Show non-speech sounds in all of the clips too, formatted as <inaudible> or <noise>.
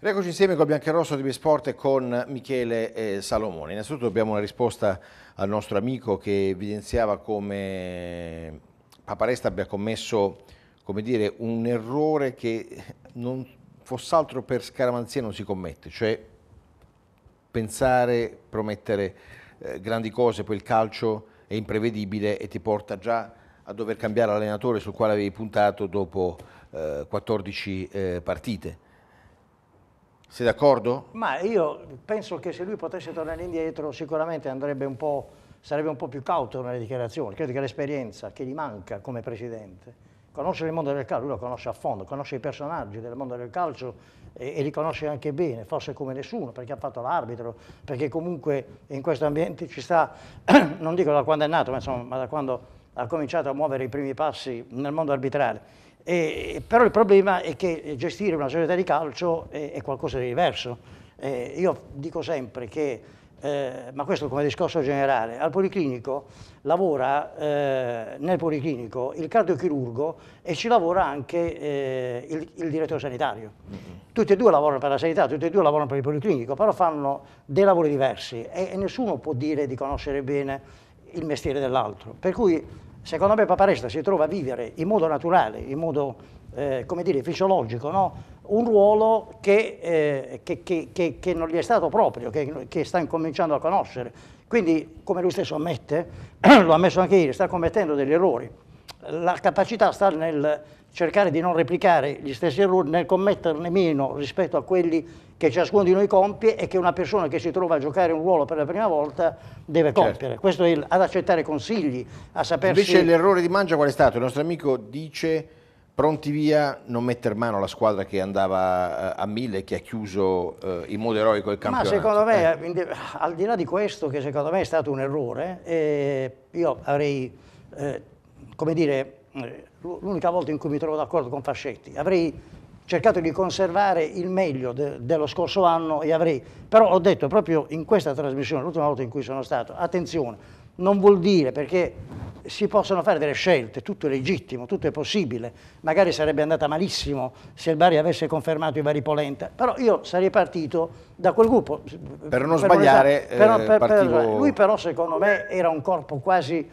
Eccoci insieme con Biancherosso di Bisport e con Michele eh, Salomone. Innanzitutto abbiamo una risposta al nostro amico che evidenziava come Paparesta abbia commesso come dire, un errore che non fosse altro per scaramanzia non si commette, cioè pensare, promettere eh, grandi cose, poi il calcio è imprevedibile e ti porta già a dover cambiare l'allenatore sul quale avevi puntato dopo eh, 14 eh, partite sei d'accordo? Ma io penso che se lui potesse tornare indietro sicuramente andrebbe un po', sarebbe un po' più cauto nelle dichiarazioni. Credo che l'esperienza che gli manca come presidente, conoscere il mondo del calcio, lui lo conosce a fondo, conosce i personaggi del mondo del calcio e, e li conosce anche bene, forse come nessuno, perché ha fatto l'arbitro, perché comunque in questo ambiente ci sta, <clears throat> non dico da quando è nato, ma, insomma, ma da quando ha cominciato a muovere i primi passi nel mondo arbitrale. Eh, però il problema è che gestire una società di calcio è, è qualcosa di diverso. Eh, io dico sempre che, eh, ma questo come discorso generale, al Policlinico lavora eh, nel Policlinico il cardiochirurgo e ci lavora anche eh, il, il, direttore sanitario. Mm-hmm. Tutti e due lavorano per la sanità, tutti e due lavorano per il Policlinico, però fanno dei lavori diversi e, e nessuno può dire di conoscere bene il mestiere dell'altro. Per cui Secondo me Paparesta si trova a vivere in modo naturale, in modo, eh, come dire, fisiologico, no? un ruolo che, eh, che, che, che, non gli è stato proprio, che, sta incominciando a conoscere. Quindi, come lui stesso ammette, <clears throat> lo ha messo anche ieri, sta commettendo degli errori la capacità sta nel cercare di non replicare gli stessi errori, nel commetterne meno rispetto a quelli che ciascuno di noi compie e che una persona che si trova a giocare un ruolo per la prima volta deve certo. compiere. Questo è il, ad accettare consigli, a sapersi... Invece l'errore di Mangia qual è stato? Il nostro amico dice pronti via non metter mano alla squadra che andava eh, a mille che ha chiuso eh, in modo eroico il campionato. Ma secondo me, eh. al di là di questo che secondo me è stato un errore, eh, io avrei eh, come dire, eh, l'unica volta in cui mi trovo d'accordo con Fascetti, avrei cercato di conservare il meglio de, dello scorso anno e avrei, però ho detto proprio in questa trasmissione, l'ultima volta in cui sono stato, attenzione, non vuol dire perché si possono fare delle scelte, tutto è legittimo, tutto è possibile, magari sarebbe andata malissimo se il Bari avesse confermato i vari Polenta, però io sarei partito da quel gruppo. Per non per sbagliare, per, eh, per, partivo... lui però secondo me era un corpo quasi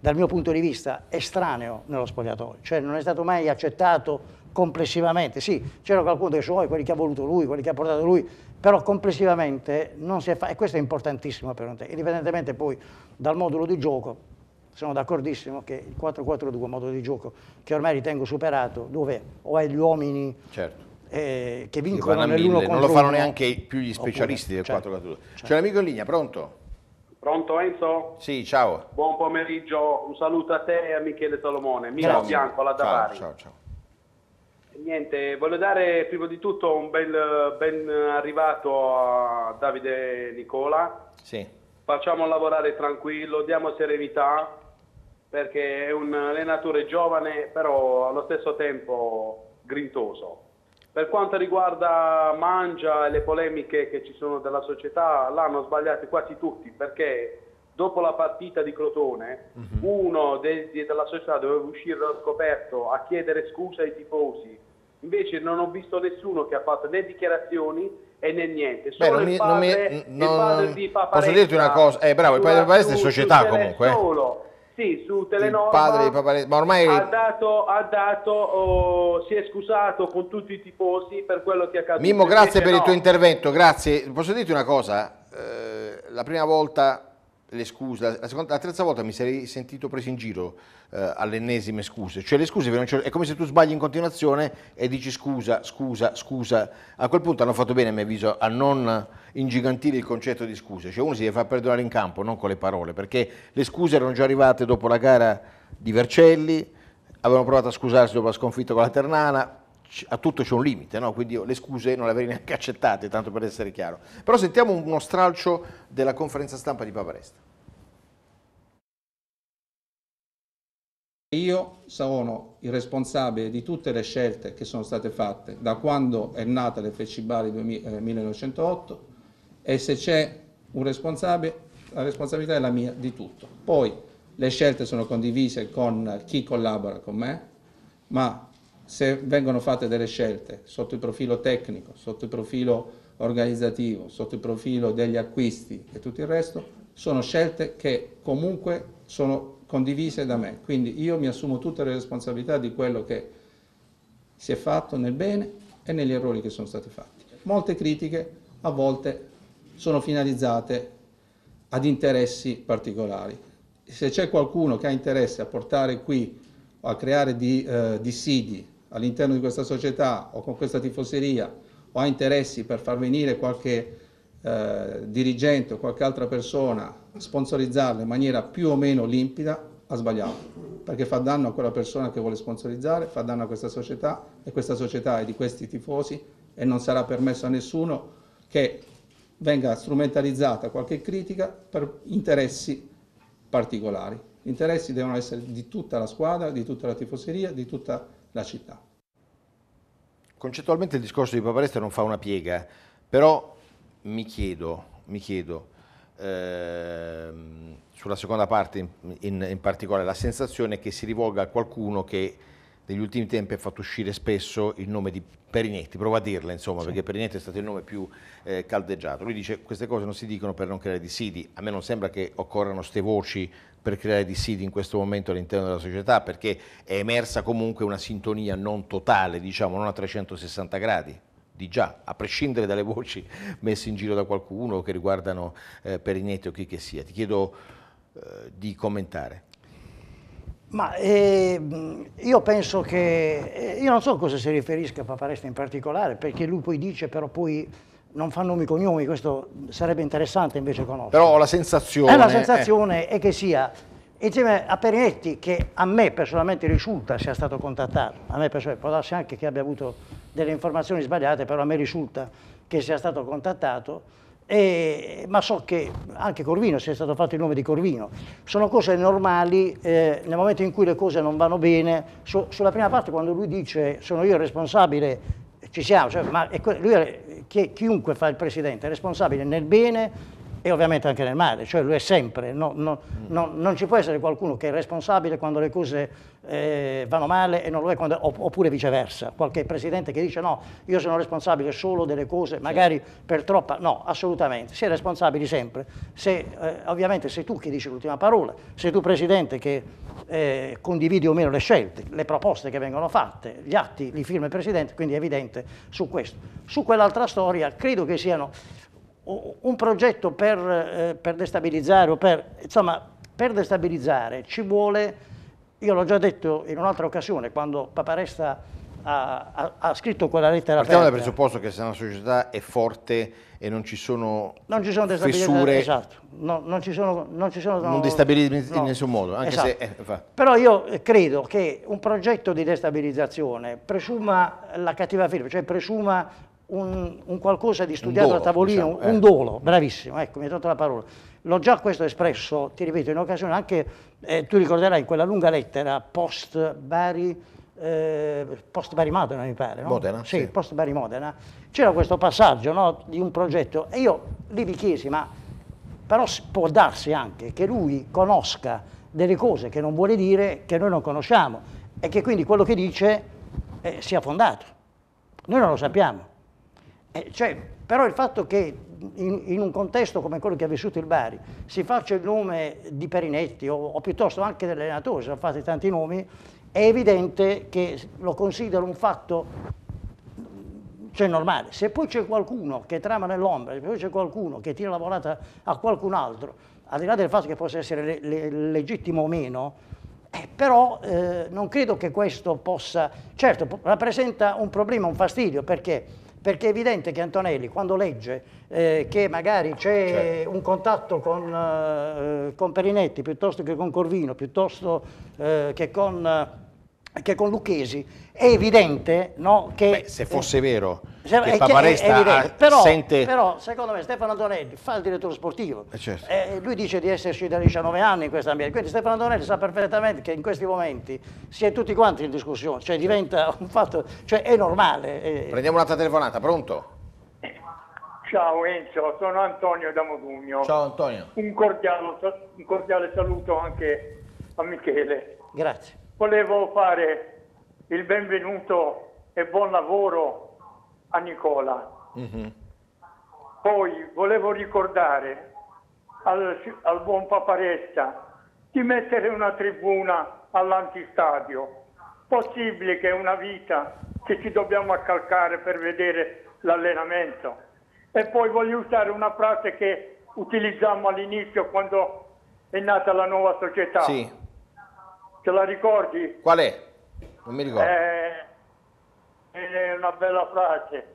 dal mio punto di vista, estraneo nello spogliatoio, cioè non è stato mai accettato complessivamente, sì, c'era qualcuno dei suoi, oh, quelli che ha voluto lui, quelli che ha portato lui, però complessivamente non si è fatto, e questo è importantissimo per un te, indipendentemente poi dal modulo di gioco, sono d'accordissimo che il 4-4-2 modulo di gioco che ormai ritengo superato, dove o hai gli uomini certo. eh, che vincono nell'uno contro Non lo fanno neanche più gli specialisti oppure, del 4-4-2. Certo. Certo. C'è un amico in linea, pronto? Pronto Enzo? Sì, ciao. Buon pomeriggio, un saluto a te e a Michele Solomone, Milo Bianco, alla Davari. Ciao, ciao, ciao. Niente, voglio dare prima di tutto un bel ben arrivato a Davide Nicola. Sì. Facciamo lavorare tranquillo, diamo serenità, perché è un allenatore giovane, però allo stesso tempo grintoso. Per quanto riguarda Mangia e le polemiche che ci sono della società, l'hanno sbagliato quasi tutti perché dopo la partita di Crotone mm -hmm. uno de della società doveva uscire dal scoperto a chiedere scusa ai tifosi. Invece non ho visto nessuno che ha fatto né dichiarazioni e né niente. Beh, non mi, padre, non mi, non, posso dirti una cosa, eh, bravo, il padre di Paese è società comunque. Eh. Solo sì, su Telenor. padre di Papaletto, ma ormai... Ha dato, ha dato oh, si è scusato con tutti i tifosi per quello che è accaduto. Mimmo, grazie per no. il tuo intervento, grazie. Posso dirti una cosa? Eh, la prima volta le scuse, la, seconda, la, terza volta mi sarei sentito preso in giro eh, ennesime scuse, cioè le scuse cioè, è come se tu sbagli in continuazione e dici scusa, scusa, scusa, a quel punto hanno fatto bene a mio avviso a non ingigantire il concetto di scuse, cioè uno si deve far perdonare in campo, non con le parole, perché le scuse erano già arrivate dopo la gara di Vercelli, avevano provato a scusarsi dopo la sconfitta con la Ternana, a tutto c'è un limite, no? quindi le scuse non le avrei neanche accettate, tanto per essere chiaro. Però sentiamo uno stralcio della conferenza stampa di Papa Resta. Io sono il responsabile di tutte le scelte che sono state fatte da quando è nata l'FC Bari 1908 eh, e se c'è un responsabile la responsabilità è la mia di tutto. Poi le scelte sono condivise con chi collabora con me, ma se vengono fatte delle scelte sotto il profilo tecnico, sotto il profilo organizzativo, sotto il profilo degli acquisti e tutto il resto, sono scelte che comunque sono condivise da me. Quindi io mi assumo tutte le responsabilità di quello che si è fatto nel bene e negli errori che sono stati fatti. Molte critiche a volte sono finalizzate ad interessi particolari. Se c'è qualcuno che ha interesse a portare qui o a creare di, eh, dissidi all'interno di questa società o con questa tifoseria o ha interessi per far venire qualche eh, dirigente o qualche altra persona, sponsorizzarla in maniera più o meno limpida, ha sbagliato perché fa danno a quella persona che vuole sponsorizzare, fa danno a questa società e questa società è di questi tifosi e non sarà permesso a nessuno che venga strumentalizzata qualche critica per interessi particolari. Gli interessi devono essere di tutta la squadra, di tutta la tifoseria, di tutta la la città. Concettualmente il discorso di Paparesta non fa una piega, però mi chiedo, mi chiedo eh, sulla seconda parte in, in particolare, la sensazione che si rivolga a qualcuno che negli ultimi tempi ha fatto uscire spesso il nome di Perinetti, prova a dirla insomma, sì. perché Perinetti è stato il nome più eh, caldeggiato. Lui dice queste cose non si dicono per non creare dissidi, a me non sembra che occorrano queste voci per creare dissidi in questo momento all'interno della società, perché è emersa comunque una sintonia non totale, diciamo, non a 360 gradi di già, a prescindere dalle voci messe in giro da qualcuno che riguardano eh, Perinetti o chi che sia. Ti chiedo eh, di commentare. Ma eh, io penso che, eh, io non so a cosa si riferisca Paparesta in particolare, perché lui poi dice però poi non fa nomi e cognomi, questo sarebbe interessante invece conoscere. Però ho la sensazione... Eh, la eh. sensazione eh. è che sia insieme cioè, a Perinetti che a me personalmente risulta sia stato contattato, a me personalmente, può darsi anche che abbia avuto delle informazioni sbagliate, però a me risulta che sia stato contattato e, ma so che anche Corvino, se è stato fatto il nome di Corvino, sono cose normali eh, nel momento in cui le cose non vanno bene. So, sulla prima parte quando lui dice sono io il responsabile, ci siamo, cioè, ma è, lui, è, chiunque fa il presidente è responsabile nel bene e ovviamente anche nel mare, cioè lui è sempre, no, no, mm. no, non ci può essere qualcuno che è responsabile quando le cose eh, vanno male e non lo è quando, oppure viceversa, qualche presidente che dice no, io sono responsabile solo delle cose, magari per troppa, no, assolutamente, si è responsabili sempre, se, eh, ovviamente sei tu che dici l'ultima parola, sei tu presidente che eh, condividi o meno le scelte, le proposte che vengono fatte, gli atti li firma il presidente, quindi è evidente su questo. Su quell'altra storia credo che siano un progetto per, eh, per destabilizzare o per, insomma, per destabilizzare ci vuole, io l'ho già detto in un'altra occasione, quando Paparesta ha, ha, ha scritto quella lettera Partiamo aperta. dal presupposto che se una società è forte e non ci sono, non ci sono fessure, esatto. no, non, ci sono, non, ci sono, non destabilizza no. in nessun modo. Anche esatto. se, eh, Però io credo che un progetto di destabilizzazione presuma la cattiva firma, cioè presuma un, un qualcosa di studiato dolo, a tavolino, diciamo, eh. un dolo, bravissimo, ecco, mi hai tolto la parola. L'ho già questo espresso, ti ripeto, in occasione anche, eh, tu ricorderai quella lunga lettera post Bari, eh, post Bari Modena mi pare, no? Modena? Sì, sì. post Bari Modena. C'era questo passaggio no, di un progetto e io lì vi chiesi, ma però può darsi anche che lui conosca delle cose che non vuole dire, che noi non conosciamo e che quindi quello che dice eh, sia fondato. Noi non lo sappiamo. Eh, cioè, però il fatto che in, in, un contesto come quello che ha vissuto il Bari si faccia il nome di Perinetti o, o piuttosto anche dell'allenatore, sono fatti tanti nomi, è evidente che lo considero un fatto cioè, normale. Se poi c'è qualcuno che trama nell'ombra, se poi c'è qualcuno che tira la volata a qualcun altro, al di là del fatto che possa essere le, le, legittimo o meno, eh, però eh, non credo che questo possa, certo rappresenta un problema, un fastidio, perché perché è evidente che Antonelli, quando legge eh, che magari c'è certo. un contatto con, eh, con, Perinetti piuttosto che con Corvino, piuttosto eh, che con che con Lucchesi è evidente no, che... Beh, se fosse eh, vero se, che eh, Pavaresta è, è però, sente... Però secondo me Stefano Antonelli fa il direttore sportivo, eh certo. eh, lui dice di esserci da 19 anni in questo ambiente, quindi Stefano Antonelli sa perfettamente che in questi momenti si è tutti quanti in discussione, cioè diventa certo. un fatto, cioè è normale. È... Prendiamo un'altra telefonata, pronto? Ciao Enzo, sono Antonio da Modugno. Ciao Antonio. un cordiale, un cordiale saluto anche a Michele. Grazie volevo fare il benvenuto e buon lavoro a Nicola. Mm-hmm. Poi volevo ricordare al, al buon Paparesta di mettere una tribuna all'antistadio. Possibile che è una vita che ci dobbiamo accalcare per vedere l'allenamento. E poi voglio usare una frase che utilizzammo all'inizio quando è nata la nuova società. Sì te la ricordi? Qual è? Non mi ricordo. Eh, eh, è una bella frase.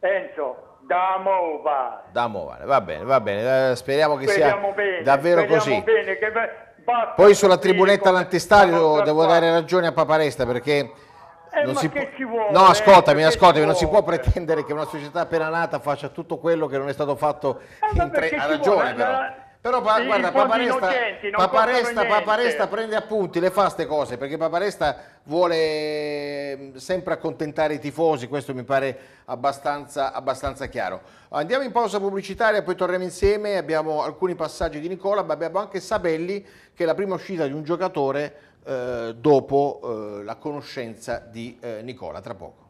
Enzo, da Mova. Da Mova, va bene, va bene. Eh, speriamo che sia bene, davvero così. Bene, va... Poi sulla tribunetta all'antestadio devo dare ragione a Paparesta perché... Eh, non si può... Vuole, no, ascoltami, ascoltami, non si può pretendere che una società appena nata faccia tutto quello che non è stato fatto eh, in tre... Ha ragione vuole, però. La eh, però pa, guarda, Paparesta, Paparesta, Paparesta, prende appunti, le fa queste cose, perché Paparesta vuole mm, sempre accontentare i tifosi, questo mi pare abbastanza, abbastanza chiaro. Andiamo in pausa pubblicitaria, poi torniamo insieme, abbiamo alcuni passaggi di Nicola, ma abbiamo anche Sabelli, che è la prima uscita di un giocatore eh, dopo eh, la conoscenza di eh, Nicola, tra poco.